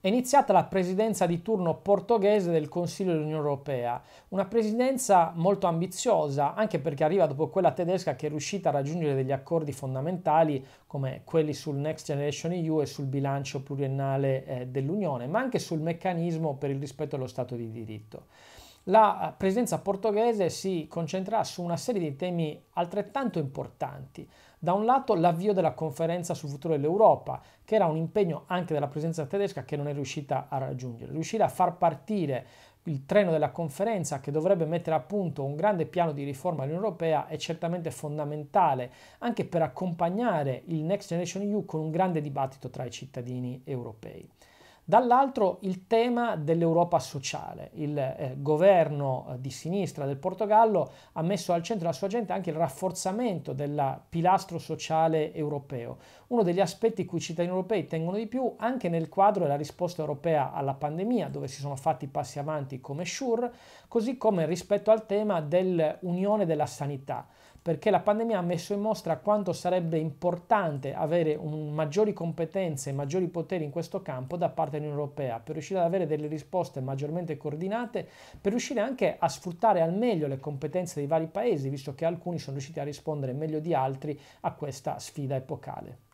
È iniziata la presidenza di turno portoghese del Consiglio dell'Unione Europea, una presidenza molto ambiziosa, anche perché arriva dopo quella tedesca che è riuscita a raggiungere degli accordi fondamentali come quelli sul Next Generation EU e sul bilancio pluriennale eh, dell'Unione, ma anche sul meccanismo per il rispetto dello Stato di diritto la eh, presidenza portoghese si concentrerà su una serie di temi altrettanto importanti. Da un lato l'avvio della conferenza sul futuro dell'Europa, che era un impegno anche della presidenza tedesca che non è riuscita a raggiungere. Riuscire a far partire il treno della conferenza che dovrebbe mettere a punto un grande piano di riforma dell'Unione Europea è certamente fondamentale anche per accompagnare il Next Generation EU con un grande dibattito tra i cittadini europei. Dall'altro il tema dell'Europa sociale. Il eh, governo eh, di sinistra del Portogallo ha messo al centro della sua gente anche il rafforzamento del pilastro sociale europeo, uno degli aspetti cui i cittadini europei tengono di più anche nel quadro della risposta europea alla pandemia, dove si sono fatti passi avanti come SURE, così come rispetto al tema dell'unione della sanità perché la pandemia ha messo in mostra quanto sarebbe importante avere un, maggiori competenze, e maggiori poteri in questo campo da parte dell'Unione Europea, per riuscire ad avere delle risposte maggiormente coordinate, per riuscire anche a sfruttare al meglio le competenze dei vari paesi, visto che alcuni sono riusciti a rispondere meglio di altri a questa sfida epocale.